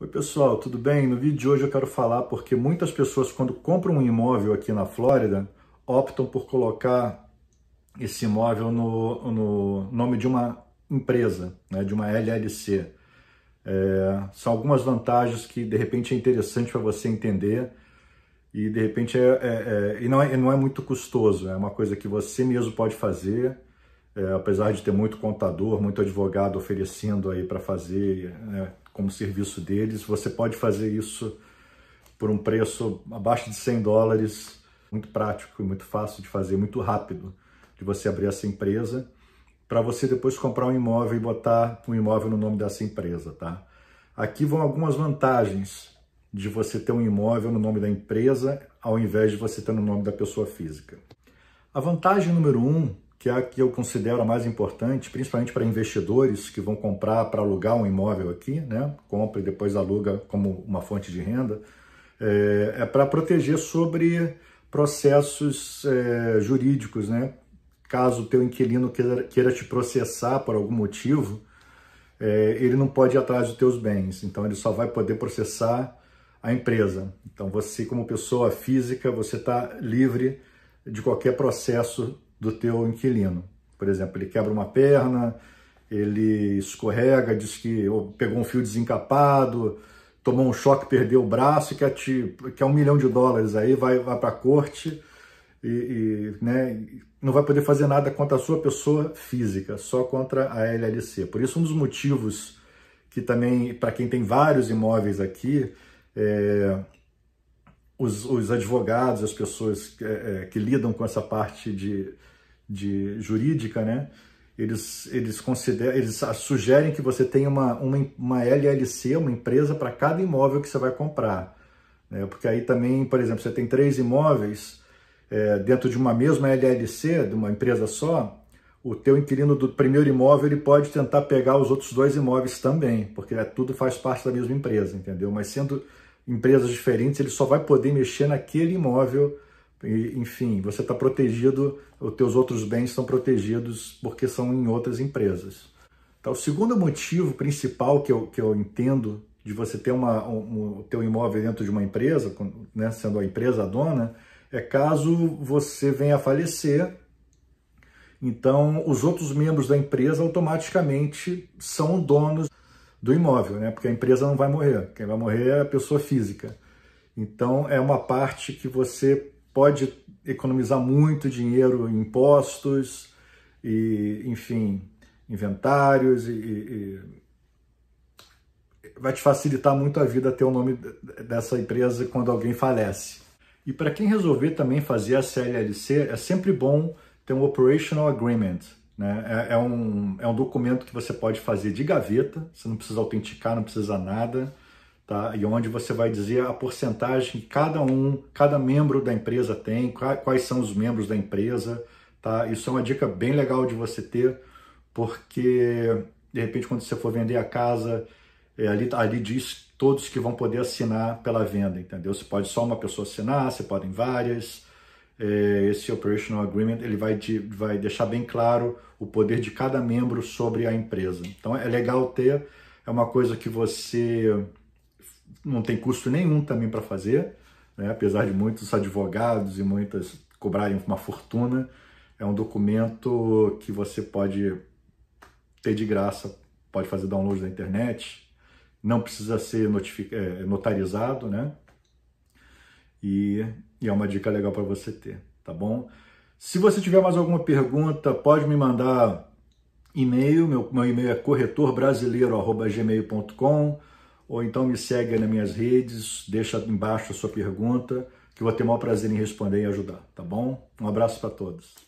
Oi pessoal, tudo bem? No vídeo de hoje eu quero falar porque muitas pessoas quando compram um imóvel aqui na Flórida optam por colocar esse imóvel no, no nome de uma empresa, né, de uma LLC. É, são algumas vantagens que de repente é interessante para você entender e de repente é, é, é, e não, é, não é muito custoso, é uma coisa que você mesmo pode fazer é, apesar de ter muito contador, muito advogado oferecendo aí para fazer né, como serviço deles, você pode fazer isso por um preço abaixo de 100 dólares, muito prático, muito fácil de fazer, muito rápido de você abrir essa empresa, para você depois comprar um imóvel e botar um imóvel no nome dessa empresa, tá? Aqui vão algumas vantagens de você ter um imóvel no nome da empresa, ao invés de você ter no nome da pessoa física. A vantagem número um que é a que eu considero a mais importante, principalmente para investidores que vão comprar para alugar um imóvel aqui, né? compra e depois aluga como uma fonte de renda, é, é para proteger sobre processos é, jurídicos, né? Caso o teu inquilino queira, queira te processar por algum motivo, é, ele não pode ir atrás dos teus bens, então ele só vai poder processar a empresa. Então você, como pessoa física, você está livre de qualquer processo do teu inquilino. Por exemplo, ele quebra uma perna, ele escorrega, diz que pegou um fio desencapado, tomou um choque, perdeu o braço, quer, te, quer um milhão de dólares aí, vai, vai para a corte e, e, né, não vai poder fazer nada contra a sua pessoa física, só contra a LLC. Por isso, um dos motivos que também, para quem tem vários imóveis aqui, é, os, os advogados, as pessoas que, é, é, que lidam com essa parte de, de jurídica, né? Eles, eles, consideram, eles sugerem que você tenha uma, uma, uma LLC, uma empresa para cada imóvel que você vai comprar. Né? Porque aí também, por exemplo, você tem três imóveis é, dentro de uma mesma LLC, de uma empresa só, o teu inquilino do primeiro imóvel ele pode tentar pegar os outros dois imóveis também, porque é, tudo faz parte da mesma empresa, entendeu? Mas sendo empresas diferentes, ele só vai poder mexer naquele imóvel. Enfim, você está protegido, os teus outros bens estão protegidos porque são em outras empresas. Tá, o segundo motivo principal que eu, que eu entendo de você ter uma, um, um, teu imóvel dentro de uma empresa, né, sendo a empresa a dona, é caso você venha a falecer, então os outros membros da empresa automaticamente são donos do imóvel, né? porque a empresa não vai morrer, quem vai morrer é a pessoa física. Então é uma parte que você pode economizar muito dinheiro em impostos, e, enfim, inventários, e, e, e vai te facilitar muito a vida ter o nome dessa empresa quando alguém falece. E para quem resolver também fazer a CLLC, é sempre bom ter um Operational Agreement, né? É, é, um, é um documento que você pode fazer de gaveta, você não precisa autenticar, não precisa nada, tá? e onde você vai dizer a porcentagem que cada um, cada membro da empresa tem, quais são os membros da empresa. Tá? Isso é uma dica bem legal de você ter, porque de repente quando você for vender a casa, é, ali, ali diz todos que vão poder assinar pela venda, entendeu? Você pode só uma pessoa assinar, você podem várias, eh, esse Operational Agreement ele vai, de, vai deixar bem claro o poder de cada membro sobre a empresa. Então é legal ter, é uma coisa que você não tem custo nenhum também para fazer, né? apesar de muitos advogados e muitas cobrarem uma fortuna, é um documento que você pode ter de graça, pode fazer download na internet, não precisa ser eh, notarizado, né? e, e é uma dica legal para você ter, tá bom? Se você tiver mais alguma pergunta, pode me mandar e-mail, meu, meu e-mail é corretorbrasileiro.gmail.com ou então me segue nas minhas redes, deixa embaixo a sua pergunta, que eu vou ter o maior prazer em responder e ajudar, tá bom? Um abraço para todos.